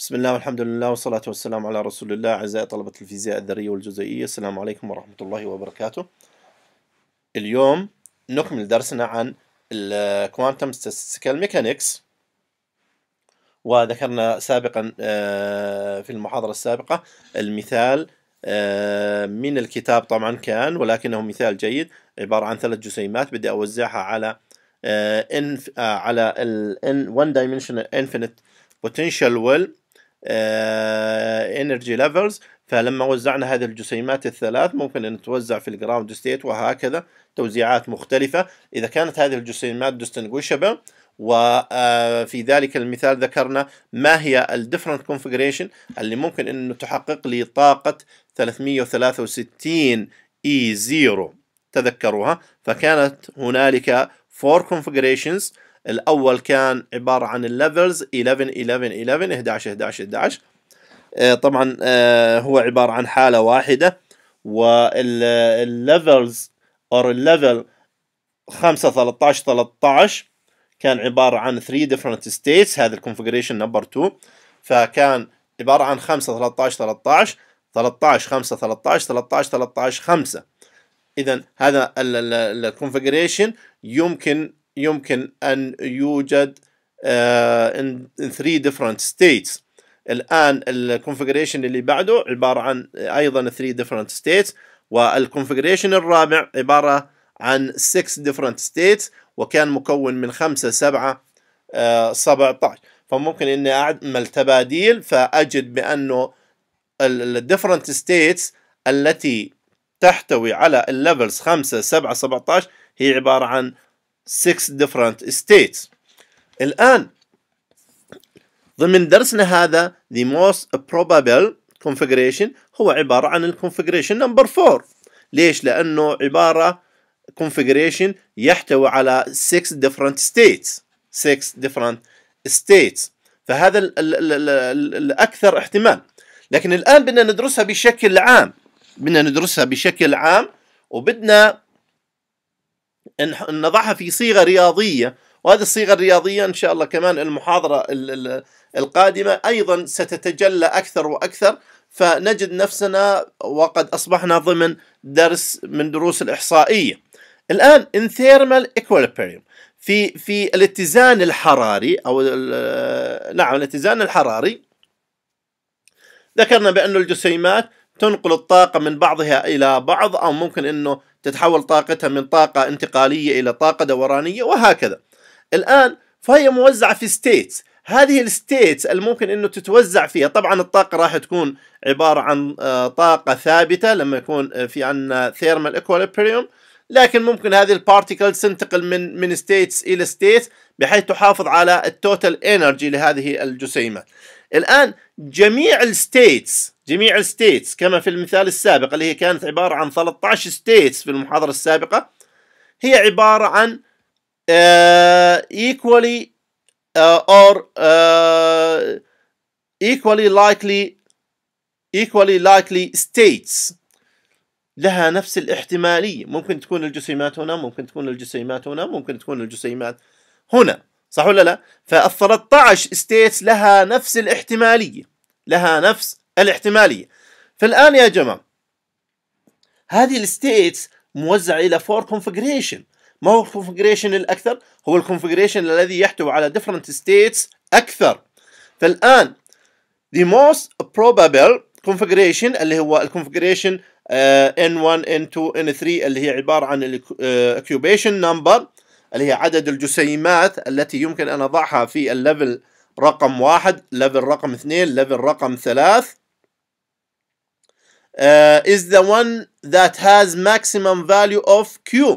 بسم الله والحمد لله والصلاة والسلام على رسول الله أعزائي طلبة الفيزياء الذرية والجزيئية السلام عليكم ورحمة الله وبركاته اليوم نكمل درسنا عن الكوانتم ستاتستيكال ميكانيكس وذكرنا سابقا آه، في المحاضرة السابقة المثال آه، من الكتاب طبعا كان ولكنه مثال جيد عبارة عن ثلاث جسيمات بدي أوزعها على ان آه، على ال n one dimensional infinite potential well انرجي آه، ليفلز فلما وزعنا هذه الجسيمات الثلاث ممكن ان توزع في الجراوند ستيت وهكذا توزيعات مختلفه اذا كانت هذه الجسيمات ديستنجوشبل وفي آه، ذلك المثال ذكرنا ما هي الديفرنت كونفجريشن اللي ممكن انه تحقق لي طاقه 363 اي 0 تذكروها فكانت هنالك فور configurations الاول كان عباره عن الليفلز 11 11 11 11 11 11 طبعا آه، هو عباره عن حاله واحده والليفلز اور الليفل 5 13 13 كان عباره عن 3 ديفرنت ستيتس هذا الكونفيجريشن نمبر 2 فكان عباره عن 5 13 13 13 5 13 13 13 5 اذا هذا الكونفيجريشن يمكن يمكن أن يوجد آه، in three different states الآن الكونفجريشن اللي بعده عبارة عن أيضا three different states والكونفجريشن الرابع عبارة عن 6 different states وكان مكون من 5 7 17 فممكن اني اعمل تباديل فاجد بانه الديفرنت ستيتس التي تحتوي على الليفلز 5 7 17 هي عباره عن 6 different states الآن ضمن درسنا هذا the most probable configuration هو عبارة عن configuration number 4 ليش؟ لأنه عبارة configuration يحتوي على 6 different states 6 different states فهذا الـ الـ الـ الـ الأكثر احتمال لكن الآن بدنا ندرسها بشكل عام بدنا ندرسها بشكل عام وبدنا نضعها في صيغه رياضيه وهذه الصيغه الرياضيه ان شاء الله كمان المحاضره القادمه ايضا ستتجلى اكثر واكثر فنجد نفسنا وقد اصبحنا ضمن درس من دروس الاحصائيه. الان ان ثيرمال equilibrium في في الاتزان الحراري او نعم الاتزان الحراري ذكرنا بأن الجسيمات تنقل الطاقة من بعضها إلى بعض أو ممكن أنه تتحول طاقتها من طاقة انتقالية إلى طاقة دورانية وهكذا الآن فهي موزعة في ستيتس هذه الستيتس الممكن انه تتوزع فيها طبعا الطاقه راح تكون عباره عن آه، طاقه ثابته لما يكون آه، في عندنا ثيرمال إكواليبريوم لكن ممكن هذه البارتيكلز تنتقل من من ستيتس الى ستيتس بحيث تحافظ على التوتال انرجي لهذه الجسيمات الآن جميع الستيتس جميع الستيتس كما في المثال السابق اللي هي كانت عبارة عن 13 ستيتس في المحاضرة السابقة هي عبارة عن ايكوالي آه، equally ايكوالي آه، or ايكوالي آه، equally likely equally likely states لها نفس الاحتمالية ممكن تكون الجسيمات هنا ممكن تكون الجسيمات هنا ممكن تكون الجسيمات هنا صح ولا لا؟ فال 13 ستيتس لها نفس الاحتماليه لها نفس الاحتماليه فالان يا جماعه هذه الستيتس موزعه الى فور كونفجريشن ما هو الكونفجريشن الاكثر؟ هو الكونفجريشن الذي يحتوي على different states اكثر فالان the most probable configuration اللي هو الكونفجريشن uh, n1 n2 n3 اللي هي عباره عن الاكيوبيشن آه، نمبر اللي هي عدد الجسيمات التي يمكن أن أضعها في الليفل رقم واحد ليفل رقم اثنين ليفل رقم ثلاث uh, is the one that has maximum value of Q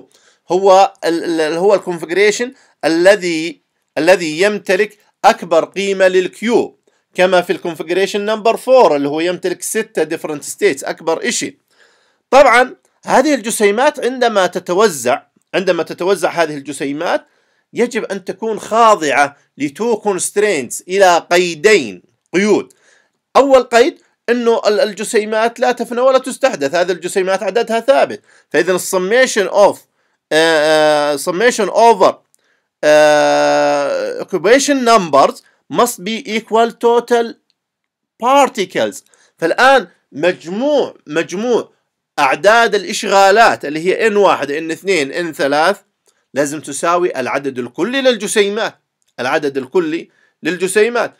هو ال هو الكونفجريشن الذي الذي يمتلك أكبر قيمة للكيو كما في الكونفجريشن نمبر 4 اللي هو يمتلك ستة different states أكبر إشي طبعا هذه الجسيمات عندما تتوزع عندما تتوزع هذه الجسيمات يجب أن تكون خاضعة لتو كونسترينتس إلى قيدين قيود أول قيد أنه الجسيمات لا تفنى ولا تستحدث هذه الجسيمات عددها ثابت فإذا السميشن أوف آه، آه، summation over uh, occupation numbers must be equal total particles فالآن مجموع مجموع أعداد الإشغالات اللي هي إن 1 إن اثنين إن ثلاث لازم تساوي العدد الكلي للجسيمات العدد الكلي للجسيمات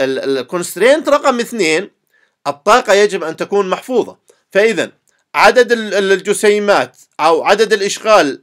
الكونسترينت رقم اثنين الطاقة يجب أن تكون محفوظة فإذا عدد الجسيمات أو عدد الإشغال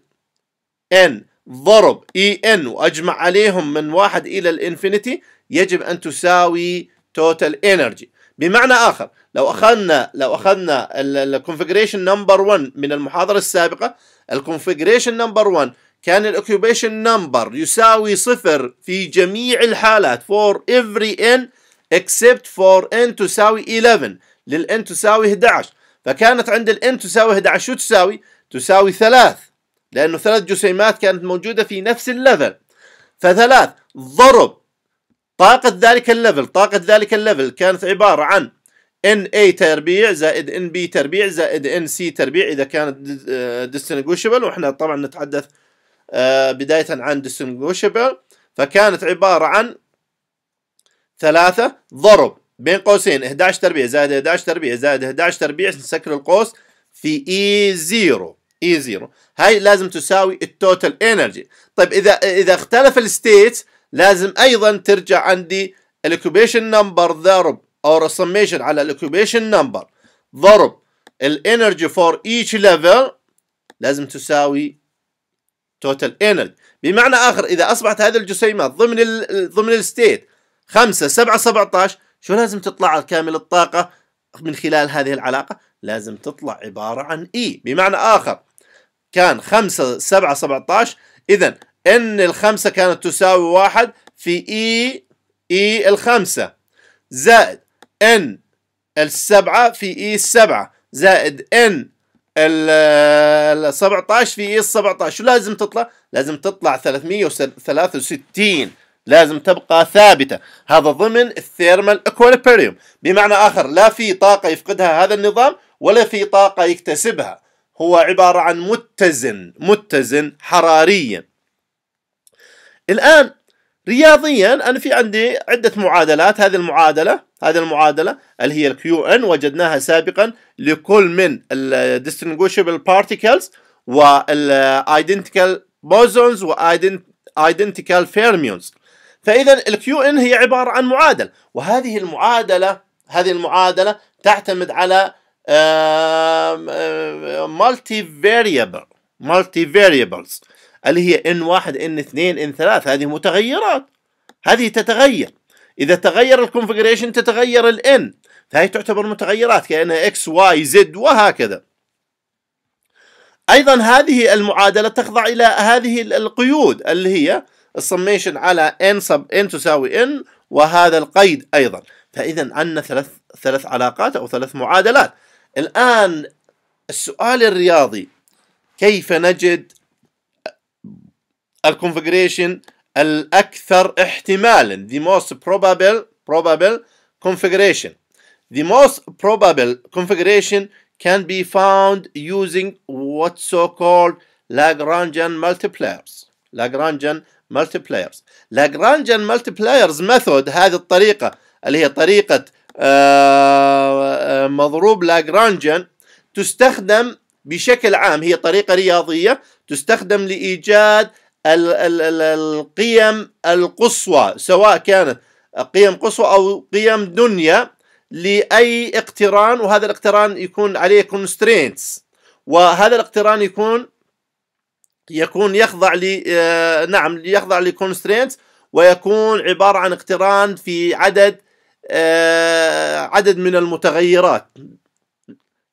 N ضرب اي ان واجمع عليهم من واحد الى الانفينيتي يجب ان تساوي توتال انرجي بمعنى اخر لو اخذنا لو اخذنا الكونفجريشن نمبر 1 من المحاضره السابقه الكونفجريشن نمبر 1 كان الاوكيوبيشن نمبر يساوي صفر في جميع الحالات فور افري ان اكسبت فور ان تساوي 11 للان تساوي 11 فكانت عند الان تساوي 11 شو تساوي؟ تساوي ثلاث لأنه ثلاث جسيمات كانت موجودة في نفس الليفل فثلاث ضرب طاقة ذلك الليفل طاقة ذلك الليفل كانت عبارة عن ان اي تربيع زائد ان بي تربيع زائد ان سي تربيع اذا كانت ديستنجوشبل آه، واحنا طبعا نتحدث آه، بدايه عن ديستنجوشبل فكانت عباره عن ثلاثه ضرب بين قوسين 11 تربيع زائد 11 تربيع زائد 11 تربيع نسكر القوس في اي زيرو اي زيرو هاي لازم تساوي التوتال انرجي طيب اذا اذا اختلف الستيت لازم ايضا ترجع عندي الاكوبيشن نمبر ضرب or a summation على الاكوبيشن نمبر ضرب الانرجي فور ايتش ليفل لازم تساوي توتال انرجي بمعنى اخر اذا اصبحت هذه الجسيمات ضمن الـ ضمن الستيت 5 7 17 شو لازم تطلع كامل الطاقه من خلال هذه العلاقه لازم تطلع عباره عن اي e. بمعنى اخر كان 5 7 17 اذا ان الخمسه كانت تساوي واحد في اي e، اي e الخمسه زائد ان السبعة في اي e السبعة زائد ان ال 17 في e اي 17 شو لازم تطلع؟ لازم تطلع 363 لازم تبقى ثابته هذا ضمن الثيرمال اكوليبريوم بمعنى اخر لا في طاقه يفقدها هذا النظام ولا في طاقه يكتسبها هو عباره عن متزن متزن حراريا الان رياضيا انا في عندي عده معادلات هذه المعادله هذه المعادله اللي هي الكيو ان وجدناها سابقا لكل من الديستنجوشبل بارتيكلز والايدنتيكال بوزونز وايدنتيكال فيرميونز فاذا الكيو ان هي عباره عن معادله وهذه المعادله هذه المعادله تعتمد على مالتي فاريبل مالتي فاريبلز اللي هي ان واحد ان اثنين ان ثلاث هذه متغيرات هذه تتغير اذا تغير الكونفجريشن تتغير الان فهي تعتبر متغيرات كانها اكس واي زد وهكذا ايضا هذه المعادله تخضع الى هذه القيود اللي هي السميشن على ان سب ان تساوي ان وهذا القيد ايضا فاذا عندنا ثلاث ثلاث علاقات او ثلاث معادلات الان السؤال الرياضي كيف نجد الكونفجريشن الأكثر احتمالا the most probable probable configuration the most probable configuration can be found using what's so called Lagrangian multipliers Lagrangian multipliers Lagrangian multipliers method هذه الطريقة اللي هي طريقة مضروب لاجرانجن تستخدم بشكل عام هي طريقة رياضية تستخدم لإيجاد القيم القصوى سواء كانت قيم قصوى أو قيم دنيا لأي اقتران وهذا الاقتران يكون عليه constraints وهذا الاقتران يكون يكون يخضع ل آه، نعم يخضع constraints ويكون عبارة عن اقتران في عدد آه، عدد من المتغيرات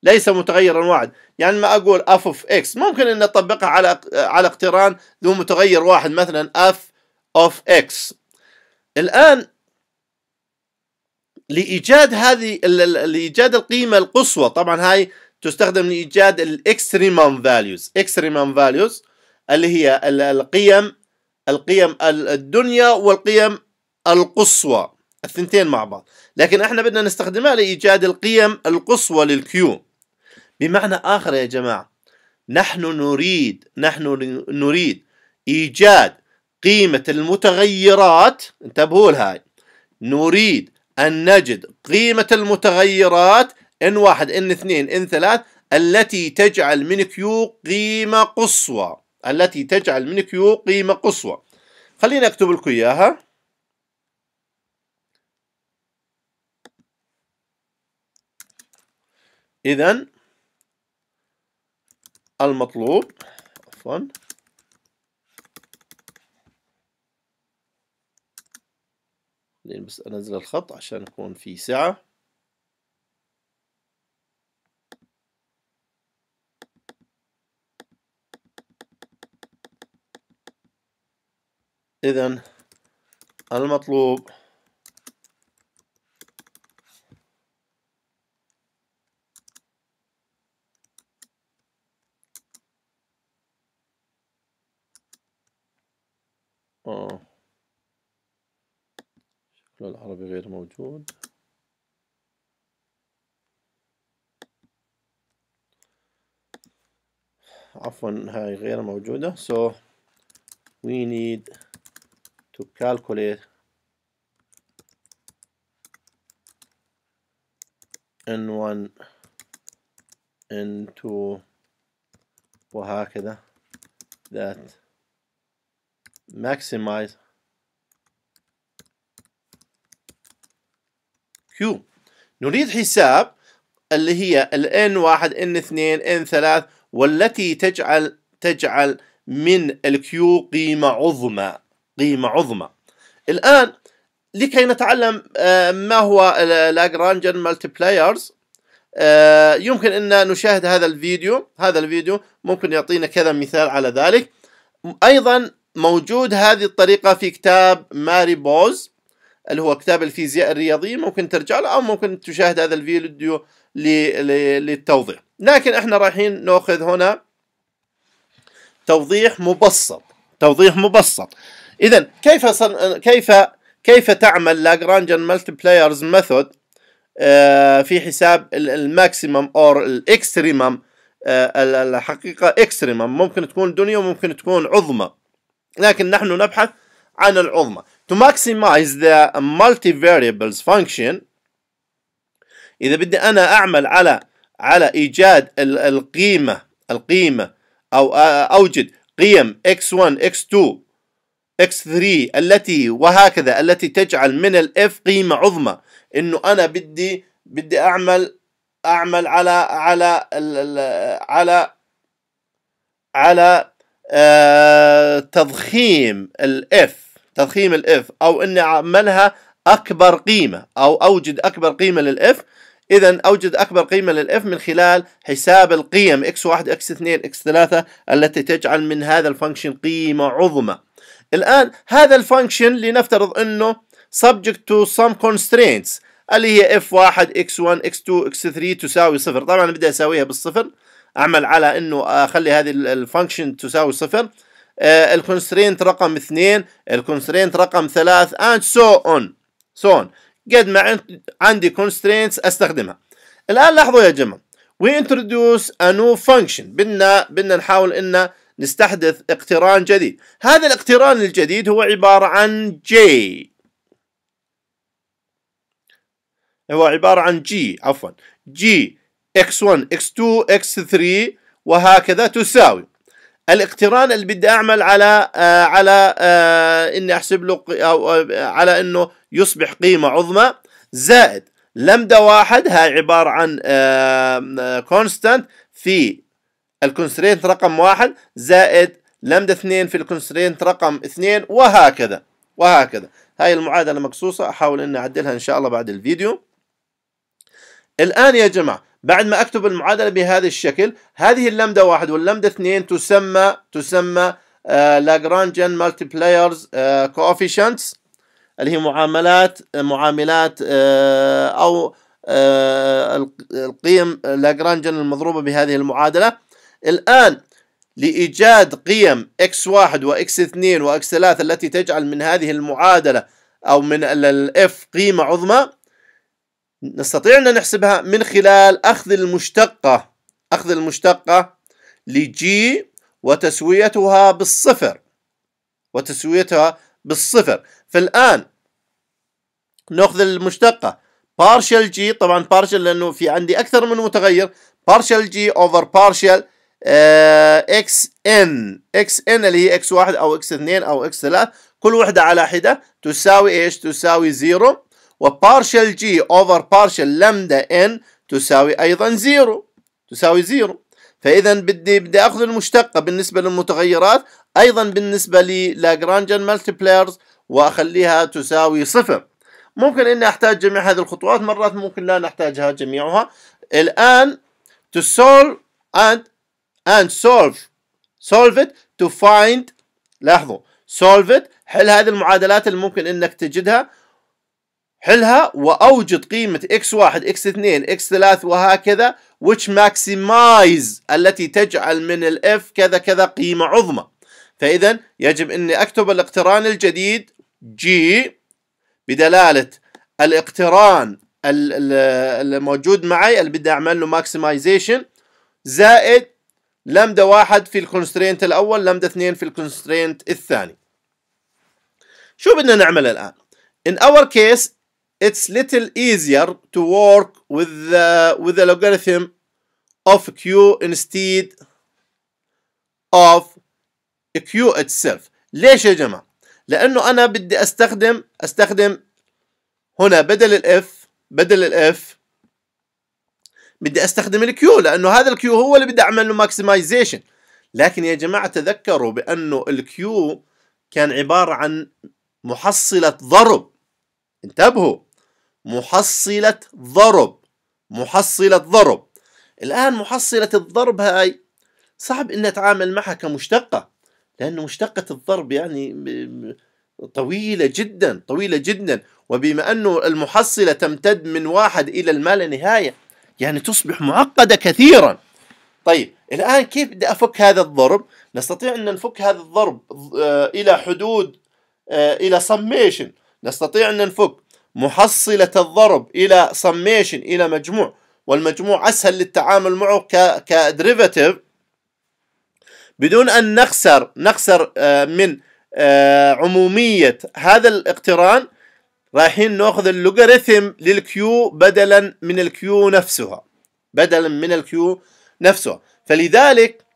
ليس متغيرا واحد يعني ما اقول اف اوف اكس ممكن ان اطبقها على على اقتران ذو متغير واحد مثلا اف اوف اكس الان لايجاد هذه لايجاد القيمه القصوى طبعا هاي تستخدم لايجاد الاكستريمم فاليوز اكستريمم فاليوز اللي هي القيم القيم الدنيا والقيم القصوى الثنتين مع بعض لكن احنا بدنا نستخدمها لايجاد القيم القصوى للكيو بمعنى آخر يا جماعة نحن نريد نحن نريد إيجاد قيمة المتغيرات انتبهوا لهاي نريد أن نجد قيمة المتغيرات إن واحد إن اثنين إن ثلاث التي تجعل من كيو قيمة قصوى التي تجعل من كيو قيمة قصوى خليني أكتب لكم إياها إذا المطلوب عفوا خليني بس انزل الخط عشان يكون في سعة اذا المطلوب dashboard. عفوا هاي غير موجودة so we need to calculate n1 n2 وهكذا that maximize كيو نريد حساب اللي هي ال N1 N2 N3 والتي تجعل تجعل من الكيو قيمة عظمى قيمة عظمى الآن لكي نتعلم آه، ما هو لاجرانجن مالتيبلايرز آه، يمكن أن نشاهد هذا الفيديو هذا الفيديو ممكن يعطينا كذا مثال على ذلك أيضا موجود هذه الطريقة في كتاب ماري بوز اللي هو كتاب الفيزياء الرياضية ممكن ترجع له أو ممكن تشاهد هذا الفيديو للتوضيح لكن احنا رايحين ناخذ هنا توضيح مبسط توضيح مبسط إذا كيف صن... كيف كيف تعمل لاجرانجن مالتي بلايرز ميثود في حساب الماكسيمم اور الاكستريمم آه، الحقيقة اكستريمم ممكن تكون دنيا وممكن تكون عظمى لكن نحن نبحث عن العظمى To maximize the multivariables function إذا بدي أنا أعمل على على إيجاد القيمة القيمة أو أوجد قيم x1 x2 x3 التي وهكذا التي تجعل من الاف قيمة عظمى إنه أنا بدي بدي أعمل أعمل على على على على آه تضخيم الاف تضخيم الاف او اني اعملها اكبر قيمه او اوجد اكبر قيمه للاف اذا اوجد اكبر قيمه للاف من خلال حساب القيم x1 x2 x3 التي تجعل من هذا الفانكشن قيمه عظمى الان هذا الفانكشن لنفترض انه subject to some constraints اللي هي f1 x1 x2 x3 تساوي صفر طبعا بدي اساويها بالصفر اعمل على انه اخلي هذه الفانكشن تساوي صفر آه، الكونسترينت رقم اثنين الكونسترينت رقم ثلاث and so on so on قد ما عندي constraints استخدمها الآن لاحظوا يا جماعة we introduce a new function بدنا بدنا نحاول ان نستحدث اقتران جديد هذا الاقتران الجديد هو عبارة عن J هو عبارة عن G عفوا G x1 x2 x3 وهكذا تساوي الاقتران اللي بدي اعمل على آه على آه اني احسب له او آه على انه يصبح قيمه عظمى زائد لمده واحد هاي عباره عن كونستانت آه، في الكونسترينت رقم واحد زائد لمده اثنين في الكونسترينت رقم اثنين وهكذا وهكذا هاي المعادله مقصوصه احاول اني اعدلها ان شاء الله بعد الفيديو الان يا جماعه بعد ما اكتب المعادله بهذا الشكل هذه اللمده واحد واللمده اثنين تسمى تسمى مالتي مالتيبلايرز كوفيشنتس اللي هي معاملات معاملات آه، او آه، القيم لاجرانجن المضروبه بهذه المعادله الان لايجاد قيم x1 و x2 و x3 التي تجعل من هذه المعادله او من الاف قيمه عظمى نستطيع أن نحسبها من خلال أخذ المشتقة أخذ المشتقة لجي وتسويتها بالصفر وتسويتها بالصفر فالآن نأخذ المشتقة partial g طبعا partial لأنه في عندي أكثر من متغير partial g over partial آه x n x n اللي هي x1 أو x2 أو x3 كل وحدة على حدة تساوي إيش تساوي 0 وبارشل جي اوفر بارشل لمدا ان تساوي ايضا زيرو تساوي زيرو فاذا بدي بدي اخذ المشتقه بالنسبه للمتغيرات ايضا بالنسبه مالتي بلايرز واخليها تساوي صفر ممكن اني احتاج جميع هذه الخطوات مرات ممكن لا نحتاجها جميعها الان to solve and and solve solve it to find لاحظوا solve it حل هذه المعادلات اللي ممكن انك تجدها حلها واوجد قيمه x1 x2 x3 وهكذا which maximize التي تجعل من الاف كذا كذا قيمه عظمى فاذا يجب اني اكتب الاقتران الجديد g بدلاله الاقتران الموجود معي اللي بدي اعمل له ماكسمايزيشن زائد لمدة واحد في الكونسترينت الأول لمدة اثنين في الكونسترينت الثاني شو بدنا نعمل الآن in our case it's little easier to work with the, with the logarithm of q instead of q itself ليش يا جماعة؟ لأنه أنا بدي أستخدم أستخدم هنا بدل الاف بدل الاف بدي أستخدم الكيو لأنه هذا الكيو هو اللي بدي أعمل له ماكسمايزيشن لكن يا جماعة تذكروا بأنه الكيو كان عبارة عن محصلة ضرب انتبهوا محصلة ضرب محصلة ضرب الآن محصلة الضرب هاي صعب إن أتعامل معها كمشتقة لأن مشتقة الضرب يعني طويلة جدا طويلة جدا وبما أنه المحصلة تمتد من واحد إلى المال نهاية يعني تصبح معقدة كثيرا طيب الآن كيف بدي أفك هذا الضرب نستطيع أن نفك هذا الضرب آه، إلى حدود آه، إلى سميشن نستطيع أن نفك محصلة الضرب إلى سميشن إلى مجموع والمجموع أسهل للتعامل معه كدريفاتيف بدون أن نخسر نخسر آه، من آه، عمومية هذا الاقتران رايحين ناخذ اللوغاريثم للكيو بدلا من الكيو نفسها بدلا من الكيو نفسها فلذلك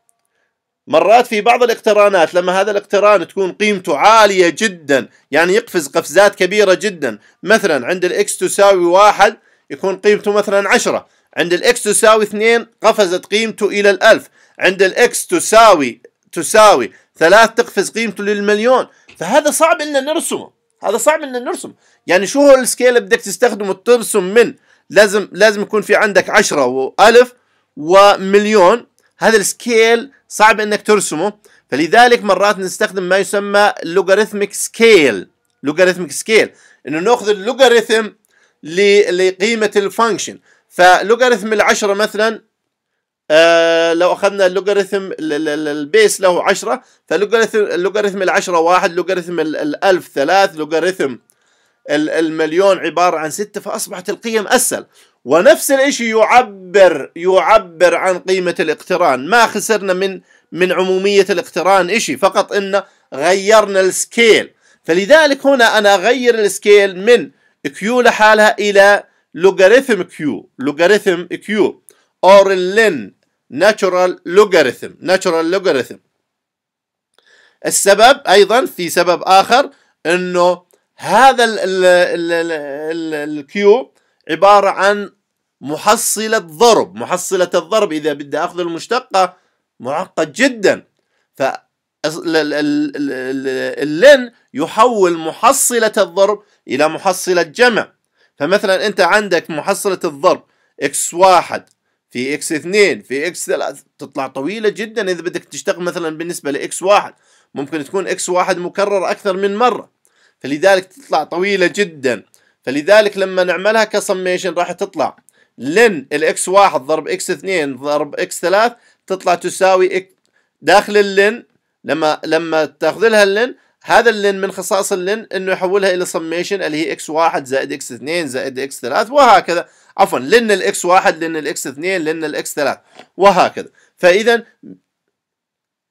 مرات في بعض الاقترانات لما هذا الاقتران تكون قيمته عالية جدا يعني يقفز قفزات كبيرة جدا مثلا عند الإكس تساوي واحد يكون قيمته مثلا عشرة عند الإكس تساوي اثنين قفزت قيمته إلى الألف عند الإكس تساوي تساوي ثلاث تقفز قيمته للمليون فهذا صعب ان نرسمه هذا صعب ان نرسم يعني شو هو السكيل بدك تستخدمه ترسم من لازم لازم يكون في عندك عشرة وألف ومليون هذا السكيل صعب انك ترسمه فلذلك مرات نستخدم ما يسمى لوغاريثميك سكيل لوغاريثميك سكيل انه ناخذ اللوغاريثم لقيمه الفانكشن فلوغاريثم العشرة مثلا آه لو اخذنا اللوغاريثم البيس له 10 فلوغاريثم اللوغاريثم العشرة واحد لوغاريثم الألف ثلاث لوغاريثم المليون عبارة عن ستة فأصبحت القيم أسهل ونفس الشيء يعبر يعبر عن قيمة الاقتران ما خسرنا من من عمومية الاقتران شيء فقط إن غيرنا السكيل فلذلك هنا أنا أغير السكيل من كيو لحالها إلى لوغاريثم كيو لوغاريثم كيو أور لين ناتشورال لوغاريثم ناتشورال لوغاريثم السبب أيضا في سبب آخر إنه هذا الكيو عبارة عن محصلة ضرب محصلة الضرب إذا بدي أخذ المشتقة معقد جدا فاللن يحول محصلة الضرب إلى محصلة جمع فمثلا أنت عندك محصلة الضرب X1 في X2 في X3 تطلع طويلة جدا إذا بدك تشتغل مثلا بالنسبة لX1 ممكن تكون X1 مكرر أكثر من مرة فلذلك تطلع طويلة جدا فلذلك لما نعملها كسميشن راح تطلع لن الاكس واحد ضرب اكس اثنين ضرب اكس ثلاث تطلع تساوي داخل اللن لما لما تاخذ لها اللن هذا اللن من خصائص اللن انه يحولها الى سميشن اللي هي اكس واحد زائد اكس اثنين زائد اكس ثلاث وهكذا عفوا لن الاكس واحد لن الاكس اثنين لن الاكس ثلاث وهكذا فاذا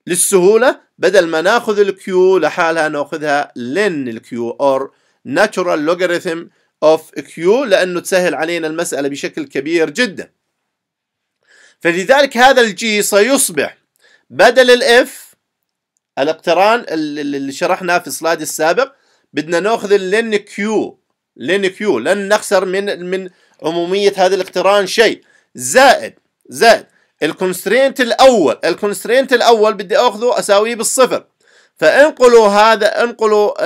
للسهولة بدل ما ناخذ الكيو لحالها ناخذها لن الكيو أو natural logarithm of Q لأنه تسهل علينا المسألة بشكل كبير جدا فلذلك هذا الجي سيصبح بدل الاف الاقتران اللي شرحناه في السلايد السابق بدنا ناخذ اللين كيو لين كيو لن نخسر من من عمومية هذا الاقتران شيء زائد زائد الكونسترينت الاول الكونسترينت الاول بدي اخذه اساويه بالصفر فانقلوا هذا انقلوا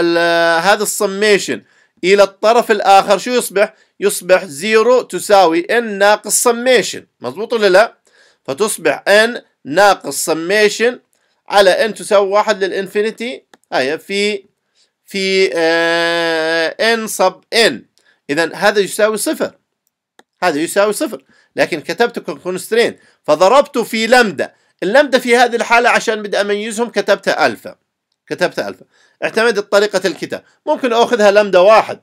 هذا السميشن الى الطرف الاخر شو يصبح يصبح زيرو تساوي n ناقص سميشن مزبوط ولا لا فتصبح n ناقص سميشن على n تساوي واحد للانفينيتي هيا في في آه n sub n اذا هذا يساوي صفر هذا يساوي صفر لكن كتبت كونسترين فضربت في لمدة اللمدة في هذه الحالة عشان بدي أميزهم كتبتها ألفا كتبتها ألفا اعتمدت طريقة الكتاب ممكن أخذها لمدة واحد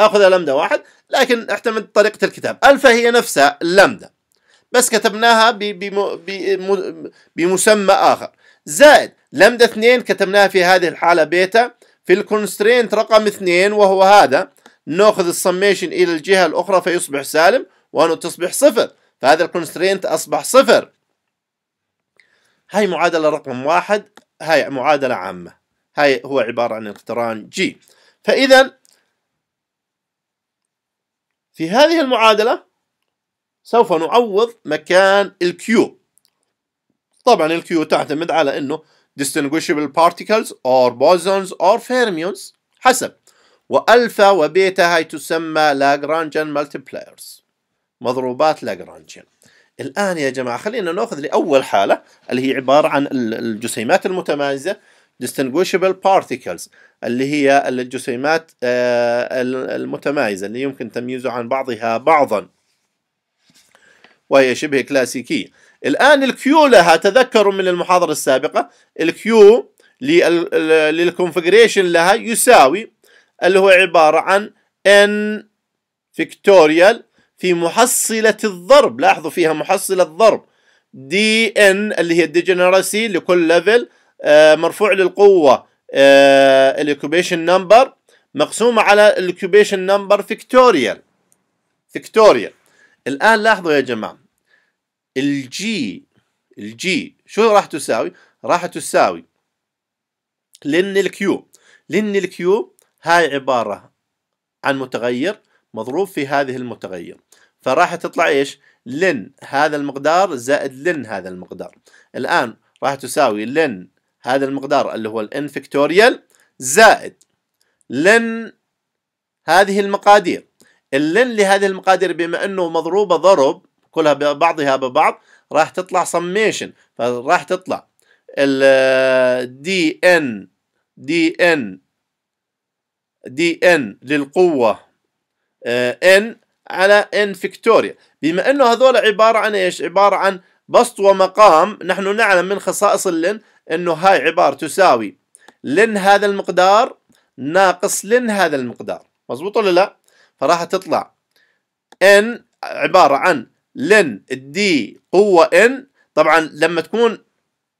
أخذها لمدة واحد لكن اعتمدت طريقة الكتاب ألفا هي نفسها اللمدة بس كتبناها بمسمى آخر زائد لمدة اثنين كتبناها في هذه الحالة بيتا في الكونسترينت رقم اثنين وهو هذا ناخذ السميشن إلى الجهة الأخرى فيصبح سالب 1 تصبح صفر فهذا الكونسترينت أصبح صفر هاي معادلة رقم واحد هاي معادلة عامة هاي هو عبارة عن اقتران جي فإذا في هذه المعادلة سوف نعوض مكان الكيو طبعا الكيو تعتمد على انه distinguishable particles or bosons or fermions حسب والفا وبيتا هاي تسمى لاجرانجان multipliers مضروبات لاجرانجيان الآن يا جماعة خلينا نأخذ لأول حالة اللي هي عبارة عن الجسيمات المتمايزه distinguishable particles اللي هي الجسيمات آه، المتمايزة اللي يمكن تمييزها عن بعضها بعضا وهي شبه كلاسيكية الآن الكيو لها تذكروا من المحاضرة السابقة الكيو للكونفجريشن لها يساوي اللي هو عبارة عن n فيكتوريال في محصلة الضرب لاحظوا فيها محصلة الضرب دي ان اللي هي الديجنراسي لكل ليفل آه، مرفوع للقوة الاكوبيشن آه، نمبر مقسومة على الاكوبيشن نمبر فيكتوريال فيكتوريال الآن لاحظوا يا جماعة الجي الجي شو راح تساوي؟ راح تساوي لن الكيو لن الكيو هاي عبارة عن متغير مضروب في هذه المتغير فراح تطلع ايش لن هذا المقدار زائد لن هذا المقدار الآن راح تساوي لن هذا المقدار اللي هو الان فكتوريال زائد لن هذه المقادير اللن لهذه المقادير بما انه مضروبه ضرب كلها ببعضها ببعض راح تطلع سميشن فراح تطلع ال دي ان دي ان دي ان للقوه آه، n على n فيكتوريا بما انه هذول عباره عن ايش عباره عن بسط ومقام نحن نعلم من خصائص اللن انه هاي عباره تساوي لن هذا المقدار ناقص لن هذا المقدار مزبوط ولا لا فراح تطلع n عباره عن لن الدي قوه n طبعا لما تكون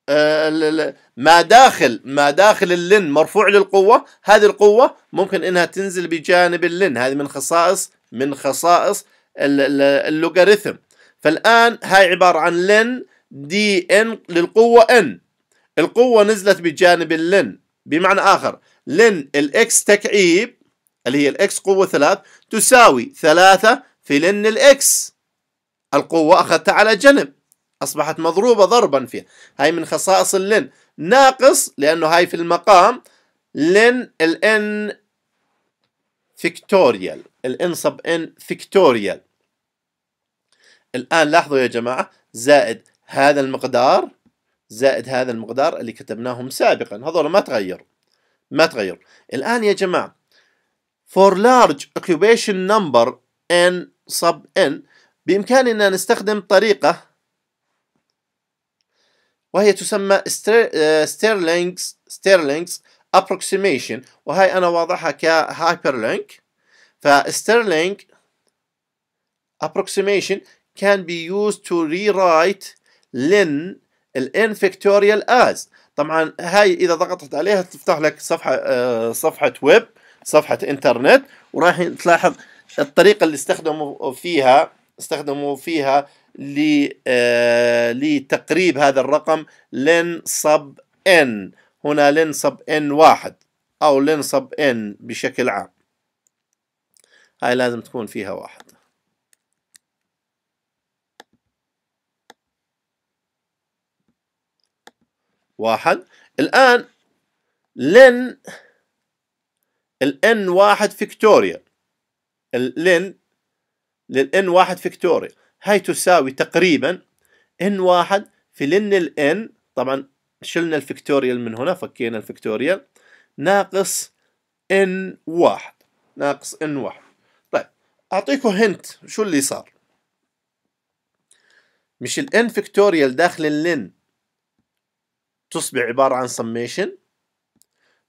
آه، ما داخل ما داخل اللن مرفوع للقوة هذه القوة ممكن انها تنزل بجانب اللن هذه من خصائص من خصائص اللوغاريثم فالآن هاي عبارة عن لن دي ان للقوة ان القوة نزلت بجانب اللن بمعنى آخر لن الاكس تكعيب اللي هي الاكس قوة ثلاث تساوي ثلاثة في لن الاكس القوة أخذتها على جنب أصبحت مضروبة ضربا فيها هاي من خصائص اللن ناقص لأنه هاي في المقام لن الان فيكتوريال الان صب ان فيكتوريال الآن لاحظوا يا جماعة زائد هذا المقدار زائد هذا المقدار اللي كتبناهم سابقا هذول ما تغيروا ما تغير الآن يا جماعة for large occupation number n sub n بإمكاننا نستخدم طريقة وهي تسمى آه، ستيرلينكس ستيرلينكس ابروكسيميشن وهي انا واضعها كهايبر لينك ابروكسيميشن كان بي يوز تو ري رايت لين الان فيكتوريال از طبعا هاي اذا ضغطت عليها تفتح لك صفحه آه، صفحه ويب صفحه انترنت وراح تلاحظ الطريقه اللي استخدموا فيها استخدموا فيها آه، لتقريب هذا الرقم لن صب ان هنا لن صب ان واحد أو لن صب ان بشكل عام هاي لازم تكون فيها واحد واحد الآن لن الان واحد فيكتوريا لن للان واحد فيكتوريا هاي تساوي تقريبا ان واحد في لن الان طبعا شلنا الفكتوريال من هنا فكينا الفكتوريال ناقص ان واحد ناقص ان واحد طيب اعطيكم هنت شو اللي صار مش الان فكتوريال داخل اللن تصبح عبارة عن سميشن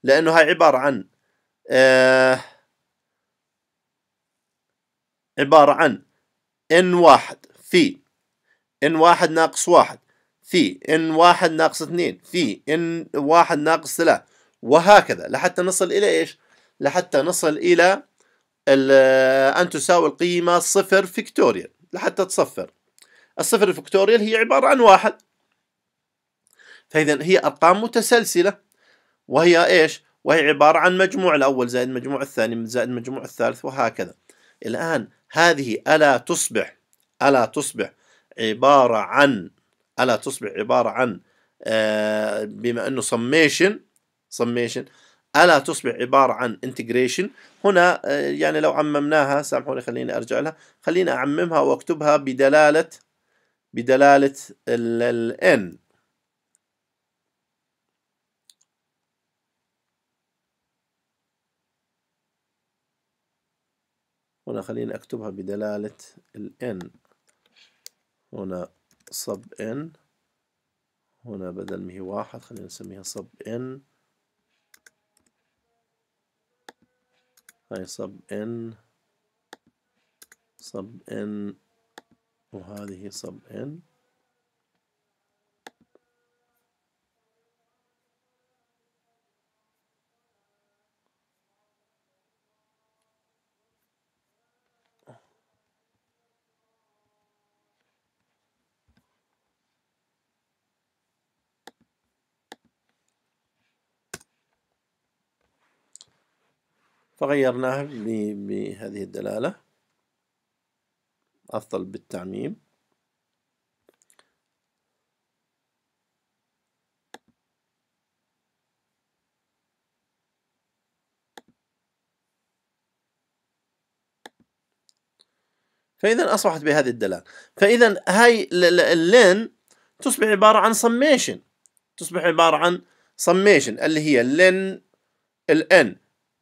لأنه هاي عبارة عن آه عبارة عن ان واحد في ان واحد ناقص واحد في ان واحد ناقص اثنين في ان واحد ناقص ثلاث وهكذا لحتى نصل الى ايش لحتى نصل الى آه، ان تساوي القيمة صفر فيكتوريال لحتى تصفر الصفر الفكتوريال هي عبارة عن واحد فإذا هي أرقام متسلسلة وهي إيش؟ وهي عبارة عن مجموع الأول زائد مجموع الثاني زائد مجموع الثالث وهكذا الآن هذه ألا تصبح ألا تصبح عبارة عن ألا تصبح عبارة عن آه، بما أنه summation summation ألا تصبح عبارة عن integration هنا آه، يعني لو عممناها سامحوني خليني أرجع لها خليني أعممها وأكتبها بدلالة بدلالة ال n هنا خليني أكتبها بدلالة ال n هنا sub n هنا بدل ما هي واحد خلينا نسميها sub n هاي sub n sub n وهذه sub n فغيرناها بهذه الدلالة أفضل بالتعميم فإذا أصبحت بهذه الدلالة فإذا هاي اللين تصبح عبارة عن summation تصبح عبارة عن summation اللي هي لن الان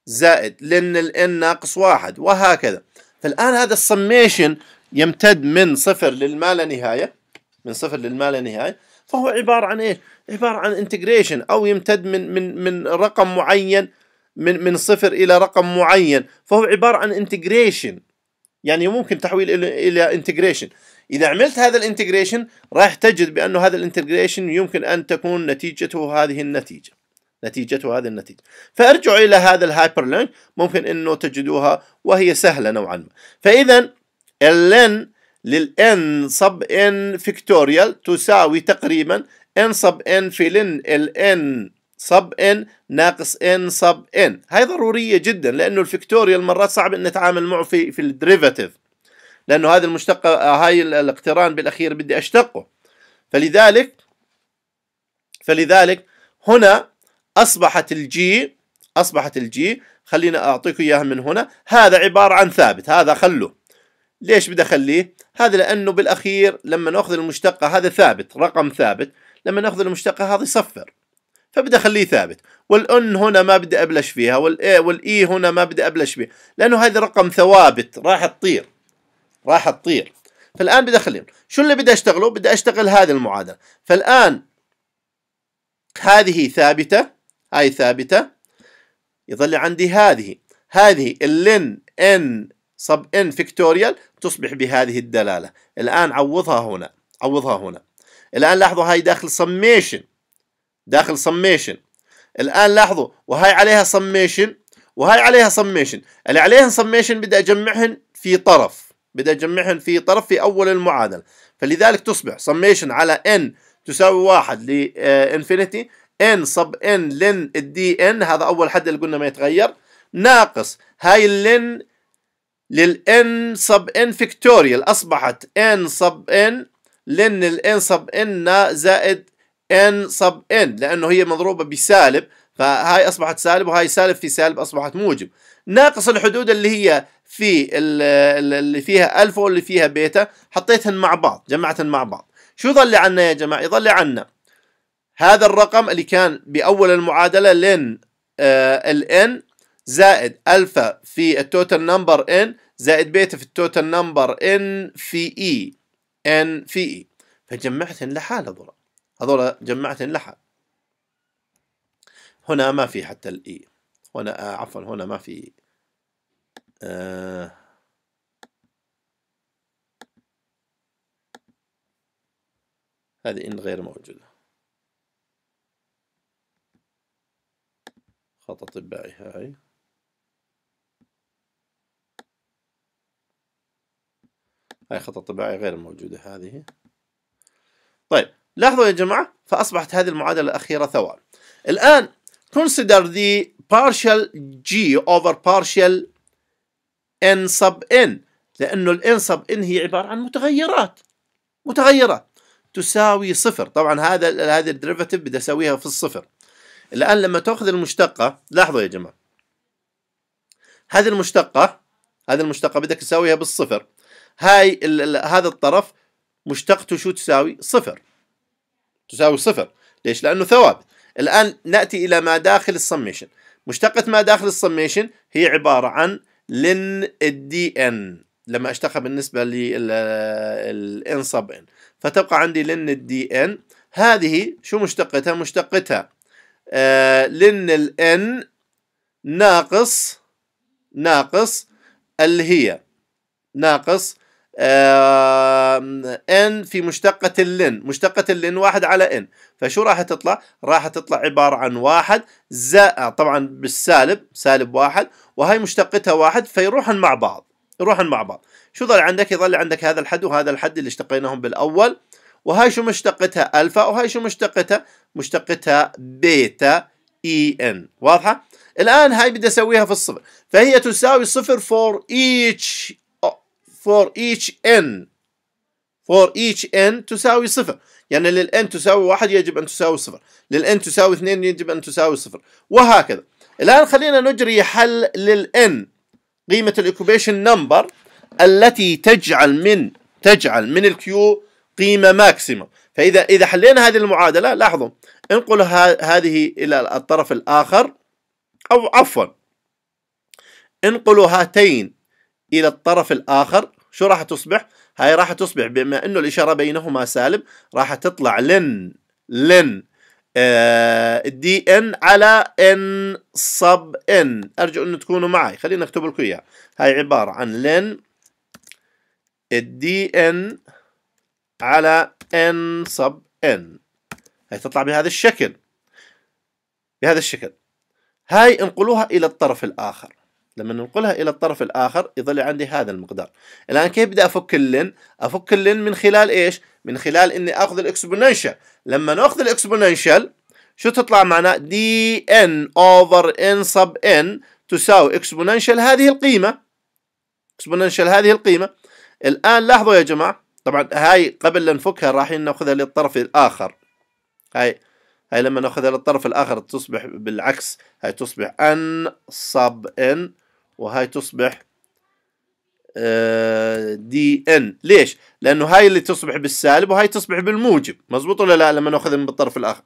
زائد لن الان ناقص واحد وهكذا فالآن هذا السميشن يمتد من صفر للما لا نهاية من صفر للما لا نهاية فهو عبارة عن ايش؟ عبارة عن انتجريشن او يمتد من من من رقم معين من من صفر الى رقم معين فهو عبارة عن انتجريشن يعني ممكن تحويل الى انتجريشن اذا عملت هذا الانتجريشن راح تجد بانه هذا الانتجريشن يمكن ان تكون نتيجته هذه النتيجه نتيجته هذه النتيجة فارجعوا إلى هذا الهايبر لينك ممكن أنه تجدوها وهي سهلة نوعا ما فإذا ln للn صب n فيكتوريال تساوي تقريبا n صب n في ln ln صب n ناقص n صب n هاي ضرورية جدا لأنه الفيكتوريال مرات صعب أن نتعامل معه في في الدريفاتيف لأنه هذه المشتقة هاي الاقتران بالأخير بدي أشتقه فلذلك فلذلك هنا أصبحت الجي أصبحت الجي خلينا أعطيكم إياها من هنا هذا عبارة عن ثابت هذا خلوه ليش بدي أخليه هذا لأنه بالأخير لما نأخذ المشتقة هذا ثابت رقم ثابت لما نأخذ المشتقة هذا يصفر فبدي أخليه ثابت والأن هنا ما بدي أبلش فيها والإي والإي هنا ما بدي أبلش فيها لأنه هذا رقم ثوابت راح تطير راح تطير فالآن بدي أخليه شو اللي بدي أشتغله بدي أشتغل هذه المعادلة فالآن هذه ثابتة هاي ثابتة يظل عندي هذه هذه اللن ان صب ان فيكتوريال تصبح بهذه الدلالة الآن عوضها هنا عوضها هنا الآن لاحظوا هاي داخل سميشن داخل سميشن الآن لاحظوا وهاي عليها سميشن وهاي عليها سميشن اللي عليها سميشن بدي أجمعهن في طرف بدي أجمعهن في طرف في أول المعادلة فلذلك تصبح سميشن على n تساوي واحد لانفينيتي آه، ان صب ان لن الدي ان هذا اول حد اللي قلنا ما يتغير ناقص هاي اللن للان صب ان فيكتوريال اصبحت ان صب ان لن الان صب ان زائد ان صب ان لانه هي مضروبه بسالب فهاي اصبحت سالب وهاي سالب في سالب اصبحت موجب ناقص الحدود اللي هي في اللي فيها الفا واللي فيها بيتا حطيتهن مع بعض جمعتهن مع بعض شو ظل عنا يا جماعه يظل عنا هذا الرقم اللي كان بأول المعادلة لين الان آه، زائد الفا في التوتال نمبر ان زائد بيتا في التوتال نمبر ان في اي e، ان في اي e. فجمعتهن لحال هذول هذول جمعتهن لحال هنا ما في حتى الاي e. هنا آه عفوا هنا ما في آه هذه ان غير موجوده خط اطباعي هاي هاي خطة اطباعي غير موجودة هذه طيب لاحظوا يا جماعة فأصبحت هذه المعادلة الأخيرة ثواب الآن consider the partial g over partial n sub n لأنه ال n sub n هي عبارة عن متغيرات متغيرات تساوي صفر طبعا هذا هذه الديريفاتيف بدي أسويها في الصفر الآن لما تأخذ المشتقة لاحظوا يا جماعة هذه المشتقة هذه المشتقة بدك تساويها بالصفر هاي هذا الطرف مشتقته شو تساوي صفر تساوي صفر ليش لأنه ثوابت الآن نأتي إلى ما داخل السميشن مشتقة ما داخل السميشن هي عبارة عن لن الدي ان لما اشتقها بالنسبة للان صب ان فتبقى عندي لن الدي ان هذه شو مشتقتها مشتقتها آه، لن الإن ناقص ناقص اللي هي ناقص آه، ان في مشتقة اللن مشتقة اللن واحد على ان فشو راح تطلع راح تطلع عبارة عن واحد زائد طبعا بالسالب سالب واحد وهي مشتقتها واحد فيروحن مع بعض يروحن مع بعض شو ظل عندك يظل عندك هذا الحد وهذا الحد اللي اشتقيناهم بالأول وهاي شو مشتقتها الفا وهاي شو مشتقتها مشتقتها بيتا اي ان واضحه الان هاي بدي اسويها في الصفر فهي تساوي صفر فور ايتش فور ايتش ان فور ايتش ان تساوي صفر يعني للان تساوي واحد يجب ان تساوي صفر للان تساوي اثنين يجب ان تساوي صفر وهكذا الان خلينا نجري حل للان قيمه الاكوبيشن نمبر التي تجعل من تجعل من الكيو قيمة ماكسيمم فإذا إذا حلينا هذه المعادلة لاحظوا انقل هذه إلى الطرف الآخر أو عفوا انقلوا هاتين إلى الطرف الآخر شو راح تصبح؟ هاي راح تصبح بما أنه الإشارة بينهما سالب راح تطلع لن لن دي آه، ان على ان صب ان ارجو ان تكونوا معي خلينا اكتب لكم اياها هاي عباره عن لن الدي ان على n sub n هي تطلع بهذا الشكل بهذا الشكل هاي انقلوها إلى الطرف الآخر لما ننقلها إلى الطرف الآخر يظل عندي هذا المقدار الآن كيف بدي أفك اللين أفك اللين من خلال إيش من خلال إني أخذ الإكسبوننشال لما نأخذ الإكسبوننشال شو تطلع معنا دي ان اوفر ان sub ان تساوي اكسبوننشال هذه القيمة اكسبوننشال هذه القيمة الآن لاحظوا يا جماعة طبعا هاي قبل لا نفكها راح ناخذها للطرف الآخر هاي هاي لما ناخذها للطرف الآخر تصبح بالعكس هاي تصبح أن صب إن وهاي تصبح آه، دي ان ليش لانه هاي اللي تصبح بالسالب وهاي تصبح بالموجب مزبوط ولا لا لما ناخذ من بالطرف الاخر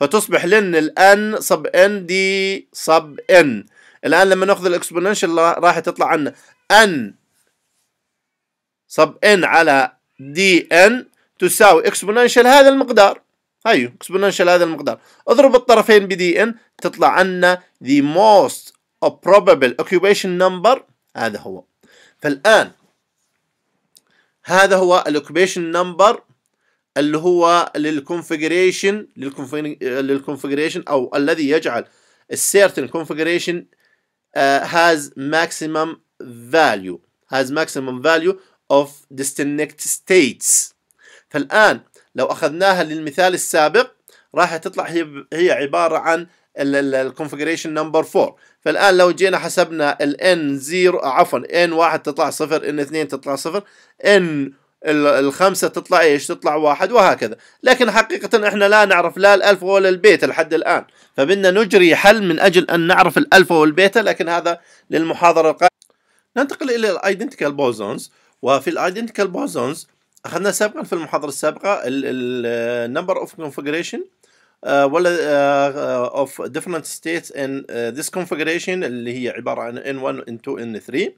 فتصبح لن الان صب ان دي صب ان الان لما ناخذ الاكسبوننشال راح تطلع عنا ان صب ان على دي ان تساوي اكسبوننشال هذا المقدار هيو اكسبوننشال هذا المقدار اضرب الطرفين بدي ان تطلع عنا the most probable occupation number هذا هو فالآن هذا هو الاوكيبيشن نمبر اللي هو للكونفجريشن للكونفجريشن او الذي يجعل السيرتن configuration هاز آه، has maximum value has maximum value of disconnect states فالآن لو أخذناها للمثال السابق راح تطلع هي هي عبارة عن الكونفجريشن نمبر 4 فالآن لو جينا حسبنا ال N0 آه، عفوا N1 تطلع 0 N2 تطلع 0 N الخمسة تطلع ايش؟ تطلع واحد وهكذا، لكن حقيقة احنا لا نعرف لا الألف ولا البيتا لحد الآن، فبدنا نجري حل من أجل أن نعرف الألف والبيتا، لكن هذا للمحاضرة القادمة. ننتقل إلى الايدنتيكال بوزونز، وفي الايدنتيكال بوزونز اخذنا سابقا في المحاضره السابقه النمبر اوف كونفجريشن ولا اوف ديفرنت ستيتس ان ذيس كونفجريشن اللي هي عباره عن n1 n2 n3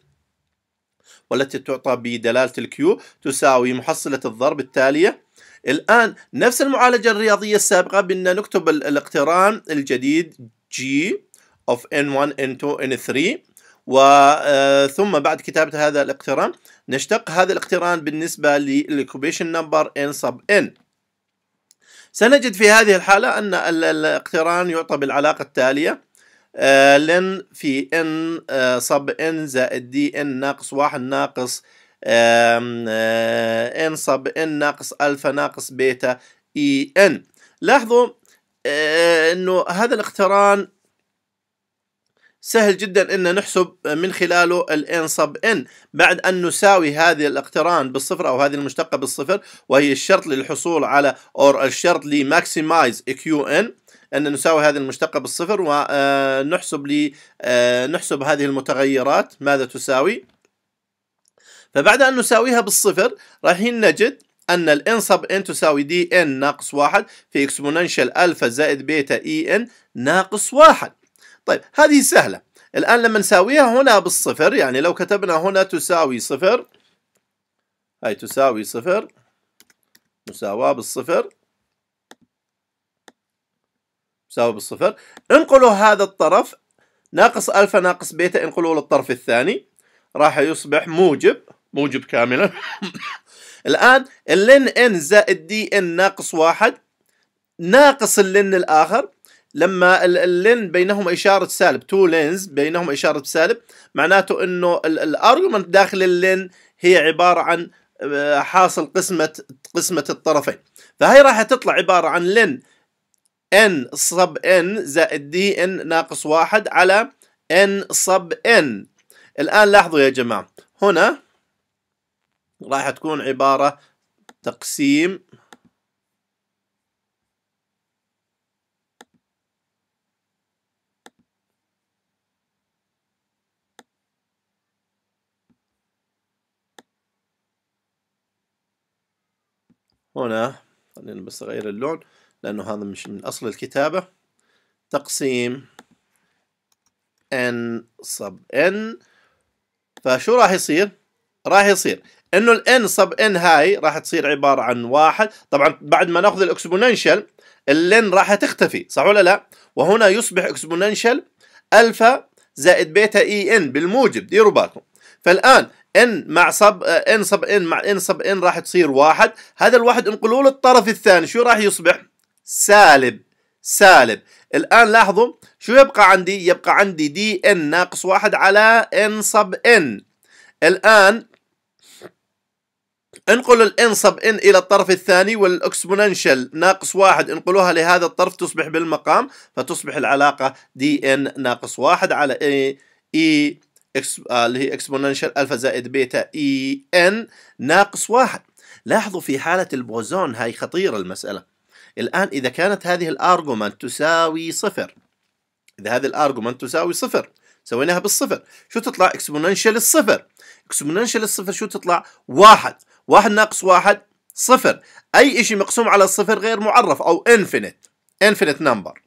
والتي تعطى بدلاله الكيو تساوي محصله الضرب التاليه الان نفس المعالجه الرياضيه السابقه بدنا نكتب الاقتران الجديد g of n1 n2 n3 وثم بعد كتابه هذا الاقتران نشتق هذا الاقتران بالنسبة للكوبيشن نمبر n sub n سنجد في هذه الحالة أن الاقتران يعطى بالعلاقة التالية لن آه، في n آه، sub n زائد دي n ناقص واحد ناقص آه، n sub n ناقص ألفا ناقص بيتا اي e n لاحظوا انه هذا الاقتران سهل جدا ان نحسب من خلاله الان صب ان بعد ان نساوي هذه الاقتران بالصفر او هذه المشتقه بالصفر وهي الشرط للحصول على اور الشرط لماكسمايز كيو ان ان نساوي هذه المشتقه بالصفر ونحسب آه، لي آه، نحسب هذه المتغيرات ماذا تساوي فبعد ان نساويها بالصفر رايحين نجد ان الان صب ان تساوي دي ان ناقص واحد في اكسبوننشال الفا زائد بيتا اي ان ناقص واحد طيب هذه سهلة الآن لما نساويها هنا بالصفر يعني لو كتبنا هنا تساوي صفر هاي تساوي صفر مساواة بالصفر مساواة بالصفر انقلوا هذا الطرف ناقص ألفا ناقص بيتا انقلوه للطرف الثاني راح يصبح موجب موجب كاملا الآن اللين ان زائد دي ان ناقص واحد ناقص اللين الآخر لما اللين بينهم إشارة سالب تو لينز بينهم إشارة سالب معناته أنه الأرجومنت داخل اللين هي عبارة عن آه، حاصل قسمة قسمة الطرفين فهي راح تطلع عبارة عن لين n sub n زائد دي n ناقص واحد على n sub n الآن لاحظوا يا جماعة هنا راح تكون عبارة تقسيم هنا خلينا بس أغير اللون لأنه هذا مش من أصل الكتابة تقسيم n sub n فشو راح يصير؟ راح يصير انه الان sub n هاي راح تصير عباره عن واحد طبعا بعد ما ناخذ الاكسبوننشال اللن راح تختفي صح ولا لا؟ وهنا يصبح اكسبوننشال الفا زائد بيتا اي e ان بالموجب ديروا بالكم فالان ان مع صب ان صب ان مع ان صب ان راح تصير واحد هذا الواحد انقلوه للطرف الثاني شو راح يصبح سالب سالب الآن لاحظوا شو يبقى عندي يبقى عندي دي ان ناقص واحد على ان صب ان الآن انقلوا الان صب ان الى الطرف الثاني والاكسبوننشال ناقص واحد انقلوها لهذا الطرف تصبح بالمقام فتصبح العلاقة دي ان ناقص واحد على اي اي إكس آه، اللي هي اكسبوننشال الفا زائد بيتا اي ان ناقص واحد لاحظوا في حالة البوزون هاي خطيرة المسألة الآن إذا كانت هذه الارجومنت تساوي صفر إذا هذه الارجومنت تساوي صفر سويناها بالصفر شو تطلع اكسبوننشال الصفر اكسبوننشال الصفر شو تطلع واحد واحد ناقص واحد صفر أي شيء مقسوم على الصفر غير معرف أو انفينيت انفينيت نمبر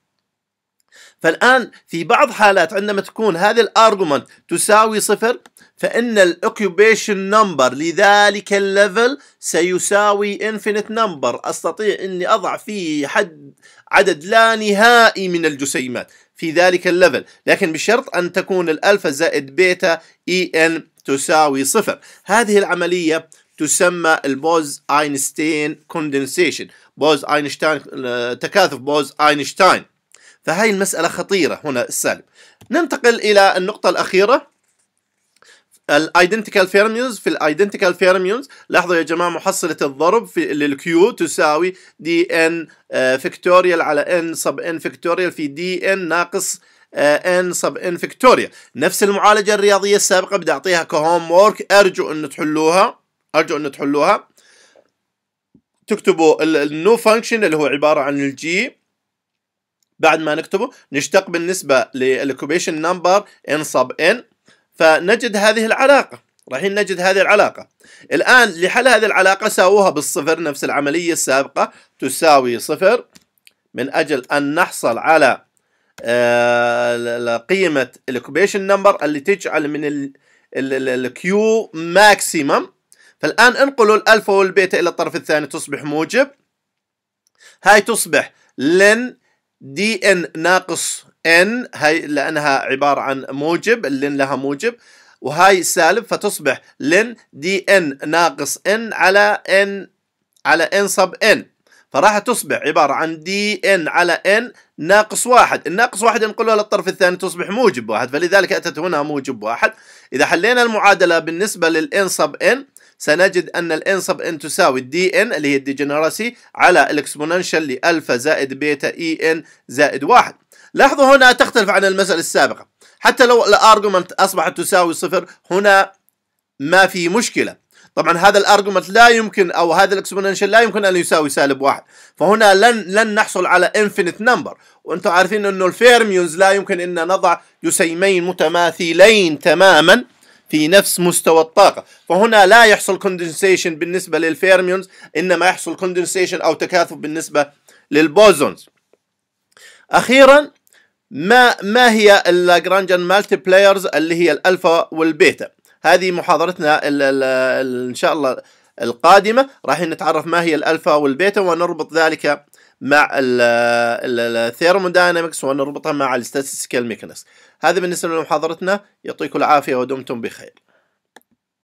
فالآن في بعض حالات عندما تكون هذه الارجومنت تساوي صفر فإن الاوكيوبيشن نمبر لذلك الليفل سيساوي انفينيت نمبر أستطيع أني أضع فيه حد عدد لا نهائي من الجسيمات في ذلك الليفل لكن بشرط أن تكون الألفا زائد بيتا إي إن تساوي صفر هذه العملية تسمى البوز اينشتاين كوندنسيشن بوز اينشتاين تكاثف بوز اينشتاين فهي المسألة خطيرة هنا السالب ننتقل إلى النقطة الأخيرة الايدنتيكال fermions في الايدنتيكال fermions لاحظوا يا جماعه محصله الضرب في الـ Q تساوي دي ان آه، فيكتوريال على n sub n فيكتوريال في دي ناقص آه، n sub n فيكتوريال نفس المعالجه الرياضيه السابقه بدي اعطيها كهوم وورك ارجو ان تحلوها ارجو ان تحلوها تكتبوا النو فانكشن اللي هو عباره عن الجي بعد ما نكتبه نشتق بالنسبة للكوبيشن نمبر ان صب ان فنجد هذه العلاقة رايحين نجد هذه العلاقة الآن لحل هذه العلاقة ساووها بالصفر نفس العملية السابقة تساوي صفر من أجل أن نحصل على آه، قيمة الكوبيشن نمبر اللي تجعل من الكيو ماكسيمم فالآن انقلوا الألفا والبيتا إلى الطرف الثاني تصبح موجب هاي تصبح لن دي ان ناقص ان هاي لانها عباره عن موجب اللين لها موجب وهاي سالب فتصبح لن دي ان ناقص ان على ان على ان صب ان فراح تصبح عبارة عن دي ان على ان ناقص واحد الناقص واحد ينقلها للطرف الثاني تصبح موجب واحد فلذلك أتت هنا موجب واحد إذا حلينا المعادلة بالنسبة للإن صب إن سنجد أن الان سب ان تساوي دي ان اللي هي الديجنراسي على الاكسبوننشال لألفا زائد بيتا اي ان زائد واحد لاحظوا هنا تختلف عن المسألة السابقة حتى لو الارجومنت أصبحت تساوي صفر هنا ما في مشكلة طبعا هذا الارجومنت لا يمكن او هذا الاكسبوننشال لا يمكن ان يساوي سالب واحد فهنا لن لن نحصل على انفينيت نمبر وانتم عارفين انه الفيرميونز لا يمكن ان نضع جسيمين متماثلين تماما في نفس مستوى الطاقة فهنا لا يحصل كوندنسيشن بالنسبة للفيرميونز إنما يحصل كوندنسيشن أو تكاثف بالنسبة للبوزونز أخيرا ما ما هي اللاجرانجان مالتي بلايرز اللي هي الألفا والبيتا هذه محاضرتنا الـ الـ الـ إن شاء الله القادمة راح نتعرف ما هي الألفا والبيتا ونربط ذلك مع الثيرموداينامكس ونربطها مع الاستاتستيكال ميكانكس هذا بالنسبة لمحاضرتنا يعطيكم العافية ودمتم بخير